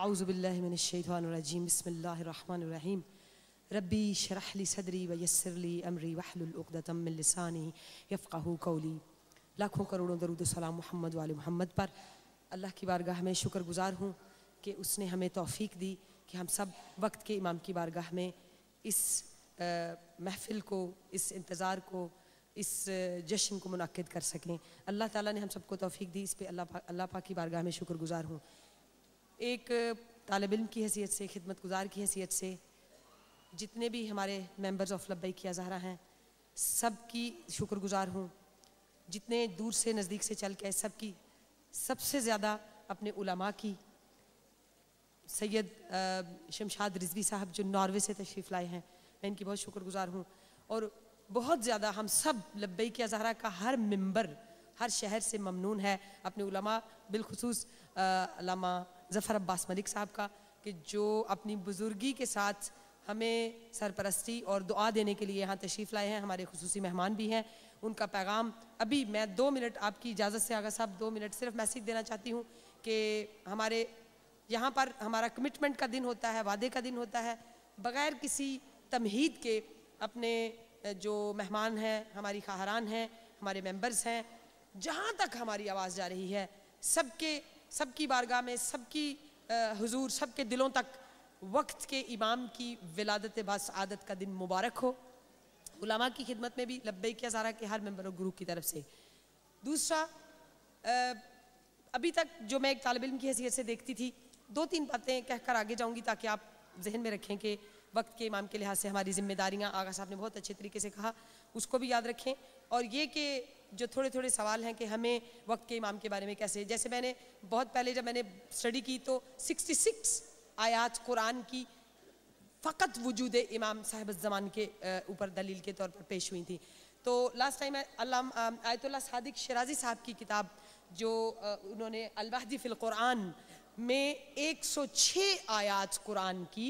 आउज़बिल्लिमिनशैतवानरजीम बसमीम रबी शरहली सदरी वयसरली अमरी वहलुलदतमिलसानी यफ़ाहू कौली लाखों करोड़ों दरुद सलाम मोहम्मद वाल मोहम्मद पर अल्लाह की बारगाह में शुक्रगुजार हूँ कि उसने हमें तोफ़ी दी कि हम सब वक्त के इमाम की बारगाह में इस महफ़िल को इस इंतज़ार को इस जश्न को मनद कर सकें अल्लाह ताला ने हम सबको तोफ़ी दी इस पर अल्लाह पा अल्लाह पाक की बारगाह में शुक्रगुजार हूँ एक तालब इम की हैसियत से खिदमत गुजार की हैसियत से जितने भी हमारे मेंबर्स ऑफ लब्बई की अजहरा हैं सब की शुक्रगुजार हूँ जितने दूर से नज़दीक से चल के सब की सबसे ज़्यादा अपने उलमा की सैयद शमशाद रिजवी साहब जो नॉर्वे से तशरीफ़ लाए हैं मैं इनकी बहुत शुक्रगुजार हूँ और बहुत ज़्यादा हम सब लब्बई के अजहरा का हर मेंबर हर शहर से ममनून है अपने उलमा बिलखसूस अलामा ज़फ़र अब्बास मलिक साहब का कि जो अपनी बुज़ुर्गी के साथ हमें सरपरस्ती और दुआ देने के लिए यहाँ तशरीफ़ लाए हैं हमारे खसूस मेहमान भी हैं उनका पैगाम अभी मैं दो मिनट आपकी इजाज़त से आगा साहब दो मिनट सिर्फ मैसेज देना चाहती हूँ कि हमारे यहाँ पर हमारा कमिटमेंट का दिन होता है वादे का दिन होता है बग़ैर किसी तमहीद के अपने जो मेहमान हैं हमारी खाहरान हैं हमारे मेंबर्स हैं जहाँ तक हमारी आवाज़ जा रही है सबके सबकी बारगाह में सबकी हजूर सब के दिलों तक वक्त के इमाम की विलादत बस आदत का दिन मुबारक हो गुलामा की खिदमत में भी लब्बे किया सारा के हर मेम्बर ग्रुप की तरफ से दूसरा अभी तक जो मैं एक तालब इम की हैसियत से देखती थी दो तीन बातें कहकर आगे जाऊंगी ताकि आप जहन में रखें कि वक्त के इमाम के लिहाज से हमारी जिम्मेदारियाँ आगा साहब ने बहुत अच्छे तरीके से कहा उसको भी याद रखें और ये कि जो थोड़े थोड़े सवाल हैं कि हमें वक्त के इमाम के बारे में कैसे जैसे मैंने बहुत पहले जब मैंने स्टडी की तो 66 आयात कुरान की फ़कत वजूद इमाम साहब जमान के ऊपर दलील के तौर पर पेश हुई थी तो last time Ayatollah Sadiq Shirazi साहब की किताब जो उन्होंने अलवाहदी फ़िल कुरान में 106 आयात कुरान की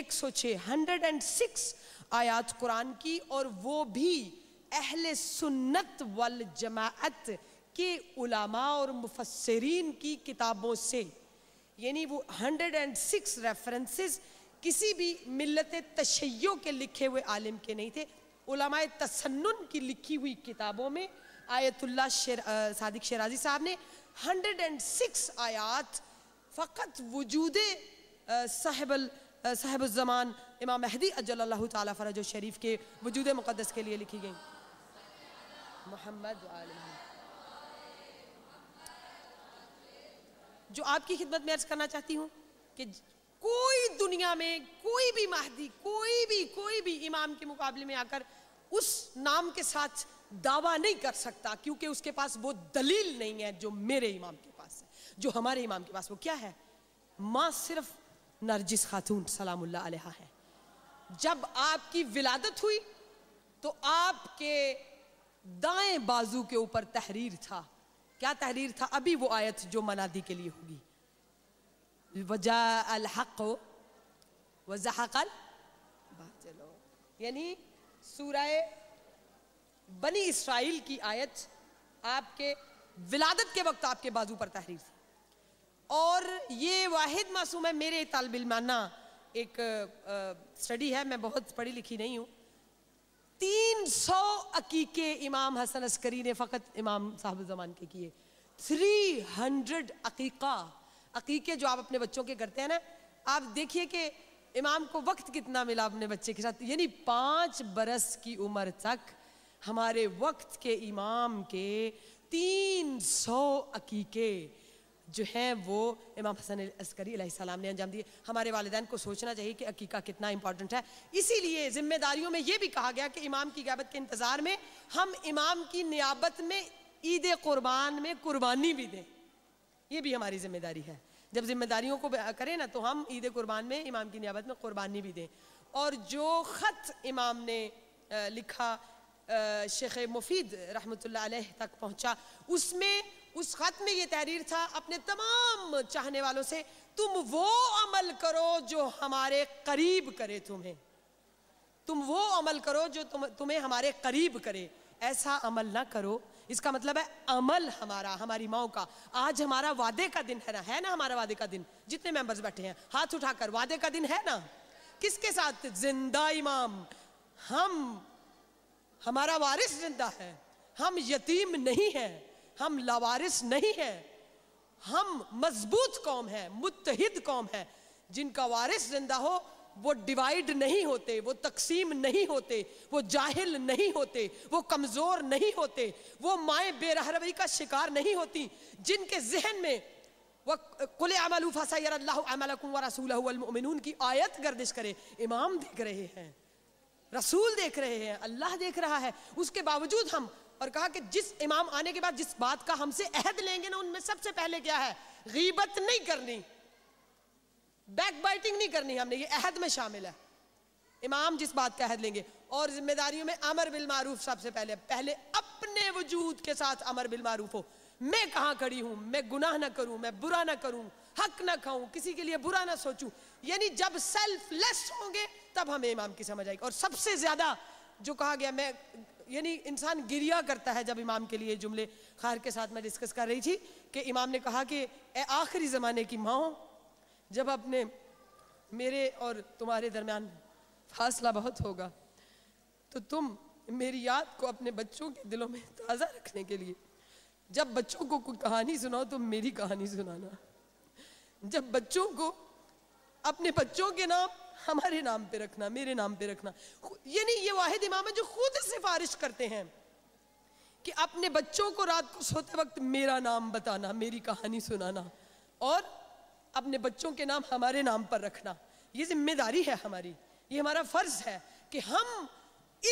106 106 आयात कुरान की और वो भी अहल सुन्नत वल जमात के उलामा और मुफसरीन की किताबों से यानी वो 106 रेफरेंसेस किसी भी मिलत तशैयों के लिखे हुए आलिम के नहीं थे उलमाए तसन्न की लिखी हुई किताबों में आयतुल्ला शेर सादिक शेराजी साहब ने 106 आयात फ़कत वजूद साहबल साहब जमान इमाम महदी अजल तला शरीफ के वजूद मुक़दस के लिए लिखी गई मोहम्मद जो आपकी खिदमत में अर्ज करना चाहती हूँ कि कोई दुनिया में कोई भी महदी कोई भी कोई भी इमाम के मुकाबले में आकर उस नाम के साथ दावा नहीं कर सकता क्योंकि उसके पास वो दलील नहीं है जो मेरे इमाम के पास है जो हमारे इमाम के पास वो क्या है माँ सिर्फ नरजिस खातून सलाम है जब आपकी विलादत हुई तो आपके दाएं बाजू के ऊपर तहरीर था क्या तहरीर था अभी वो आयत जो मनादी के लिए होगी वजा अलहक वजहकल चलो यानी सूरा बनी इसराइल की आयत आपके विलादत के वक्त आपके बाजू पर तहरीर थी और ये वाहिद मासूम है मेरे तालबिल माना एक स्टडी है मैं बहुत पढ़ी लिखी नहीं हूँ तीन सौ अकीके इमाम हसन अस्करी ने फ़कत इमाम साहब जमान के किए थ्री हंड्रेड अकीका अकीके जो आप अपने बच्चों के करते हैं ना आप देखिए कि इमाम को वक्त कितना मिला अपने बच्चे के साथ यानी पाँच बरस की उम्र तक हमारे वक्त के इमाम के तीन सौ अकीके जो हैं वो इमाम हसन अस्करी सलाम ने अंजाम दिए हमारे वालदान को सोचना चाहिए कि अकीका कितना इंपॉर्टेंट है इसीलिए जिम्मेदारियों में ये भी कहा गया कि इमाम की गैबत के इंतज़ार में हम इमाम की नियाबत में ईद कुर्बान में कुर्बानी भी दें ये भी हमारी जिम्मेदारी है जब जिम्मेदारियों को करें ना तो हम ईद कुर्बान में इमाम की नियाबत में कुर्बानी भी दें और जो ख़त इमाम ने लिखा शेख मुफीद रहमत तक पहुँचा उसमें उस खत में ये तहरीर था अपने तमाम चाहने वालों से तुम वो अमल करो जो हमारे करीब करे तुम्हें तुम वो अमल करो जो तुम तुम्हें हमारे करीब करे ऐसा अमल ना करो इसका मतलब है अमल हमारा हमारी माओ का आज हमारा वादे का दिन है ना है ना हमारा वादे का दिन जितने मेंबर्स बैठे हैं हाथ उठाकर वादे का दिन है ना किसके साथ जिंदा इमाम हम हमारा वारिस जिंदा है हम यतीम नहीं हैं हम लावारिस नहीं हैं हम मजबूत कौम है मुतहिद कौम है जिनका वारिस जिंदा हो वो डिवाइड नहीं होते वो तकसीम नहीं होते वो जाहिल नहीं होते वो कमज़ोर नहीं होते वो माए बेरहरवी का शिकार नहीं होती जिनके जहन में वह कुल अमल की आयत गर्दिश करे इमाम देख रहे हैं रसूल देख रहे हैं अल्लाह देख रहा है उसके बावजूद हम और कहा कि जिस इमाम आने के बाद जिस बात का हमसे अहद लेंगे ना उनमें सबसे पहले क्या है गीबत नहीं करनी बैक बाइटिंग नहीं करनी हमने ये अहद में शामिल है इमाम जिस बात का अहद लेंगे और जिम्मेदारियों में अमर बिल मारूफ सबसे पहले पहले अपने वजूद के साथ अमर बिल मारूफ हो मैं कहां खड़ी हूं मैं गुनाह ना करूं मैं बुरा ना करूं हक ना खाऊं किसी के लिए बुरा ना सोचूं यानी जब सेल्फलेस होंगे तब हमें इमाम की समझ आएगी और सबसे ज्यादा जो कहा गया मैं यानी इंसान गिरिया करता है जब इमाम के लिए जुमले खार के साथ मैं डिस्कस कर रही थी कि इमाम ने कहा कि आखिरी ज़माने की माओ जब अपने मेरे और तुम्हारे दरमियान फासला बहुत होगा तो तुम मेरी याद को अपने बच्चों के दिलों में ताज़ा रखने के लिए जब बच्चों को कोई कहानी सुनाओ तो मेरी कहानी सुनाना जब बच्चों को अपने बच्चों के नाम हमारे नाम पे रखना मेरे नाम पे रखना ये नहीं ये वाहिद इमाम है जो खुद सिफारिश करते हैं कि अपने बच्चों को रात को सोते वक्त मेरा नाम बताना मेरी कहानी सुनाना और अपने बच्चों के नाम हमारे नाम पर रखना ये जिम्मेदारी है हमारी ये हमारा फर्ज है कि हम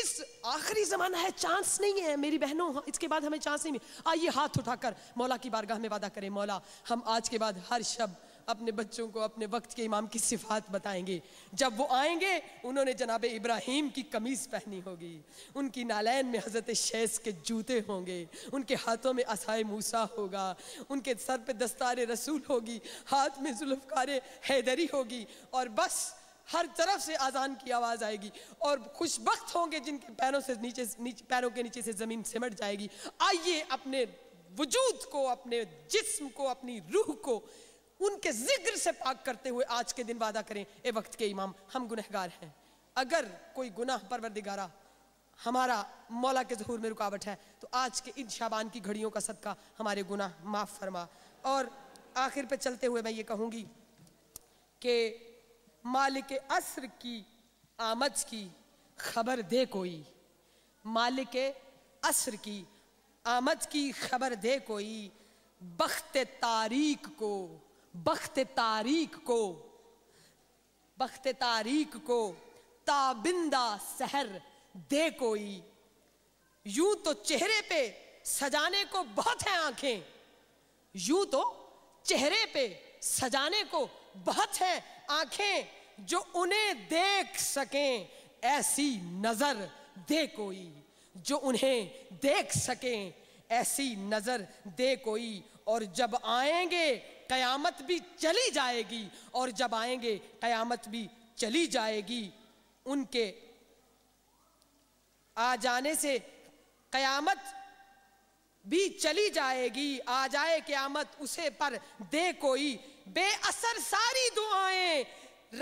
इस आखिरी जमाना है चांस नहीं है मेरी बहनों हाँ, इसके बाद हमें चांस नहीं मिले आइए हाथ उठाकर मौला की बारगाह में वादा करें मौला हम आज के बाद हर शब्द अपने बच्चों को अपने वक्त के इमाम की सिफात बताएंगे जब वो आएंगे उन्होंने जनाब इब्राहिम की कमीज़ पहनी होगी उनकी नालैन में हज़रत शेस के जूते होंगे उनके हाथों में असाय मूसा होगा उनके सर पर दस्तार रसूल होगी हाथ में जुल्फकार हैदरी होगी और बस हर तरफ से आज़ान की आवाज़ आएगी और वक्त होंगे जिनके पैरों से नीचे, नीचे पैरों के नीचे से ज़मीन सिमट जाएगी आइए अपने वजूद को अपने जिस्म को अपनी रूह को उनके जिक्र से पाक करते हुए आज के दिन वादा करें ए वक्त के इमाम हम गुनहगार हैं अगर कोई गुनाह परवरदिगारा हमारा मौला के जहूर में रुकावट है तो आज के इन शाबान की घड़ियों का सदका हमारे गुनाह माफ़ फरमा और आखिर पे चलते हुए मैं ये कहूँगी कि मालिक असर की आमद की खबर दे कोई मालिक असर की आमद की खबर दे कोई बख्त तारीख को बख्त तारीख को बख्त तारीख को ताबिंदा सहर दे कोई यूं तो चेहरे पे सजाने को बहुत है आंखें यूं तो चेहरे पे सजाने को बहुत है आंखें जो उन्हें देख सकें ऐसी नजर दे कोई जो उन्हें देख सकें ऐसी नजर दे कोई और जब आएंगे कयामत भी चली जाएगी और जब आएंगे कयामत भी चली जाएगी उनके आ जाने से कयामत भी चली जाएगी आ जाए क्यामत उसे पर दे कोई बेअसर सारी दुआएं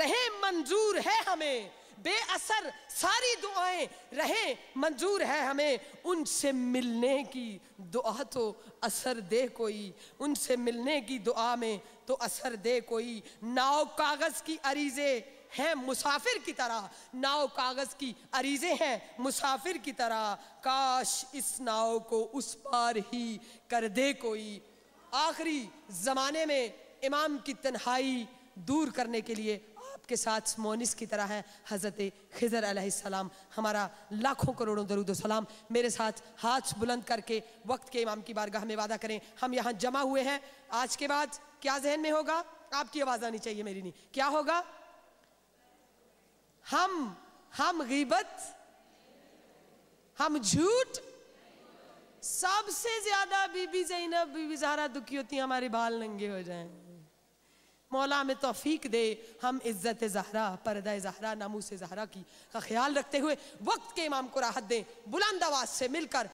रहे मंजूर है हमें बेअसर सारी दुआएं रहे मंजूर है हमें उनसे मिलने की दुआ तो असर दे कोई उनसे मिलने की दुआ में तो असर दे कोई नाव कागज़ की अरीज़े हैं मुसाफिर की तरह नाव कागज़ की अरीज़े हैं मुसाफिर की तरह काश इस नाव को उस पार ही कर दे कोई आखिरी ज़माने में इमाम की तन्हाई दूर करने के लिए के साथ मोनिस की तरह है हज़रत खिजर सलाम हमारा लाखों करोड़ों दरुद सलाम मेरे साथ हाथ बुलंद करके वक्त के इमाम की बारगाह में वादा करें हम यहाँ जमा हुए हैं आज के बाद क्या जहन में होगा आपकी आवाज़ आनी चाहिए मेरी नहीं क्या होगा हम हम गीबत हम झूठ सबसे ज्यादा बीबी जैनब बीबी जहरा दुखी होती हमारे बाल नंगे हो जाएं मौला में तोफीक दे हम इज़्ज़त जहरा परदा जहरा से जहरा की का ख्याल रखते हुए वक्त के इमाम को राहत दें बुलंद आवाज़ से मिलकर